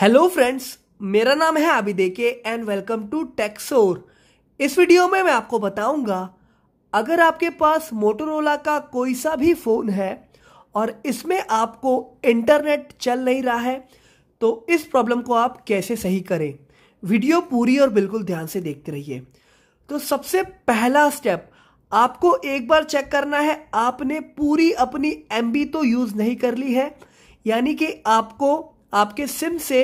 hello friends मेरा नाम है आबिदेके एंड वेलकम टू टेक्सोर इस वीडियो में मैं आपको बताऊंगा अगर आपके पास मोटोरोला का कोई सा भी फ़ोन है और इसमें आपको इंटरनेट चल नहीं रहा है तो इस प्रॉब्लम को आप कैसे सही करें वीडियो पूरी और बिल्कुल ध्यान से देखते रहिए तो सबसे पहला स्टेप आपको एक बार चेक करना है आपने पूरी अपनी एम तो यूज़ नहीं कर ली है यानी कि आपको आपके सिम से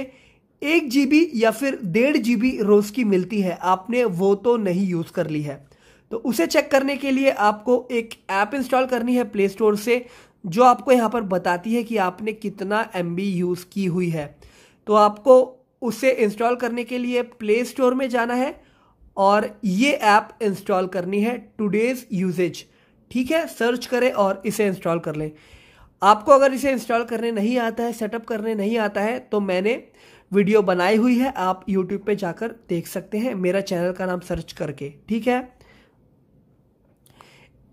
एक जी या फिर डेढ़ बी रोज़ की मिलती है आपने वो तो नहीं यूज़ कर ली है तो उसे चेक करने के लिए आपको एक ऐप इंस्टॉल करनी है प्ले स्टोर से जो आपको यहाँ पर बताती है कि आपने कितना एम यूज़ की हुई है तो आपको उसे इंस्टॉल करने के लिए प्ले स्टोर में जाना है और ये ऐप इंस्टॉल करनी है टूडेज़ यूजेज ठीक है सर्च करें और इसे इंस्टॉल कर लें आपको अगर इसे इंस्टॉल करने नहीं आता है सेटअप करने नहीं आता है तो मैंने वीडियो बनाई हुई है आप यूट्यूब पे जाकर देख सकते हैं मेरा चैनल का नाम सर्च करके ठीक है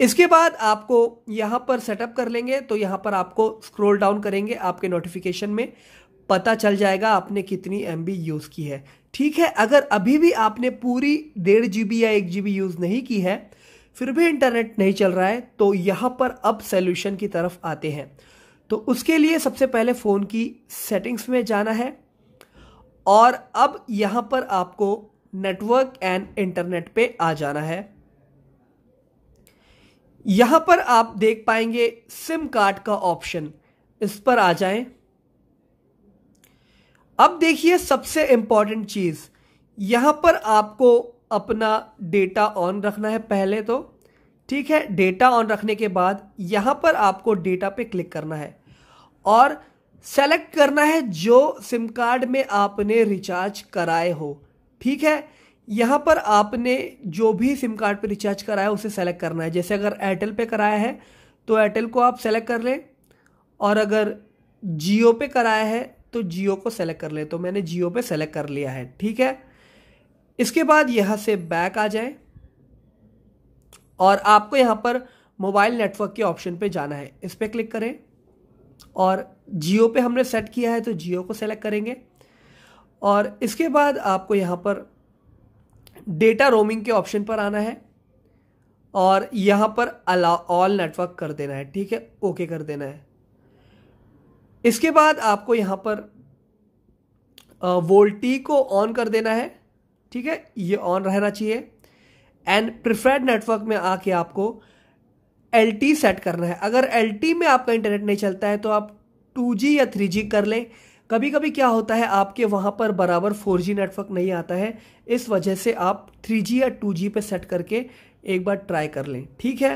इसके बाद आपको यहाँ पर सेटअप कर लेंगे तो यहाँ पर आपको स्क्रॉल डाउन करेंगे आपके नोटिफिकेशन में पता चल जाएगा आपने कितनी एम यूज़ की है ठीक है अगर अभी भी आपने पूरी डेढ़ जी या एक जी यूज़ नहीं की है फिर भी इंटरनेट नहीं चल रहा है तो यहाँ पर अब सोल्यूशन की तरफ आते हैं तो उसके लिए सबसे पहले फ़ोन की सेटिंग्स में जाना है और अब यहाँ पर आपको नेटवर्क एंड इंटरनेट पे आ जाना है यहां पर आप देख पाएंगे सिम कार्ड का ऑप्शन इस पर आ जाएं अब देखिए सबसे इंपॉर्टेंट चीज़ यहां पर आपको अपना डेटा ऑन रखना है पहले तो ठीक है डेटा ऑन रखने के बाद यहाँ पर आपको डेटा पे क्लिक करना है और सेलेक्ट करना है जो सिम कार्ड में आपने रिचार्ज कराए हो ठीक है यहाँ पर आपने जो भी सिम कार्ड पे रिचार्ज कराया उसे सेलेक्ट करना है जैसे अगर एयरटेल पे कराया है तो एयरटेल को आप सेलेक्ट कर लें और अगर जियो पे कराया है तो जियो को सेलेक्ट कर लें तो मैंने जियो पे सेलेक्ट कर लिया है ठीक है इसके बाद यहाँ से बैक आ जाए और आपको यहाँ पर मोबाइल नेटवर्क के ऑप्शन पे जाना है इस पर क्लिक करें और जियो पे हमने सेट किया है तो जियो को सेलेक्ट करेंगे और इसके बाद आपको यहाँ पर डेटा रोमिंग के ऑप्शन पर आना है और यहाँ पर अला ऑल नेटवर्क कर देना है ठीक है ओके कर देना है इसके बाद आपको यहाँ पर वोल्टी को ऑन कर देना है ठीक है ये ऑन रहना चाहिए एंड प्रिफर्ड नेटवर्क में आके आपको एल सेट करना है अगर एल में आपका इंटरनेट नहीं चलता है तो आप 2G या 3G कर लें कभी कभी क्या होता है आपके वहाँ पर बराबर 4G नेटवर्क नहीं आता है इस वजह से आप 3G या 2G पे सेट करके एक बार ट्राई कर लें ठीक है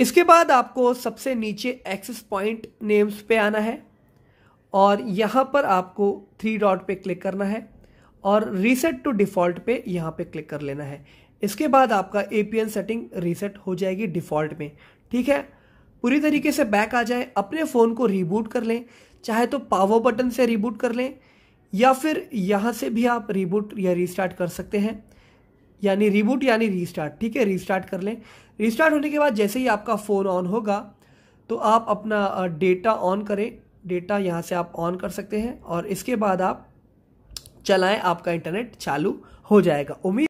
इसके बाद आपको सबसे नीचे एक्सेस पॉइंट नेम्स पे आना है और यहाँ पर आपको थ्री डॉट पे क्लिक करना है और रीसेट टू डिफ़ॉल्ट पे यहाँ पे क्लिक कर लेना है इसके बाद आपका ए सेटिंग रीसेट हो जाएगी डिफ़ॉल्ट में ठीक है पूरी तरीके से बैक आ जाए अपने फ़ोन को रीबूट कर लें चाहे तो पावर बटन से रीबूट कर लें या फिर यहाँ से भी आप रीबूट या रीस्टार्ट कर सकते हैं यानी रीबूट यानी रीस्टार्ट ठीक है रीस्टार्ट कर लें रीस्टार्ट होने के बाद जैसे ही आपका फ़ोन ऑन होगा तो आप अपना डेटा ऑन करें डेटा यहाँ से आप ऑन कर सकते हैं और इसके बाद आप चलाएं आपका इंटरनेट चालू हो जाएगा उम्मीद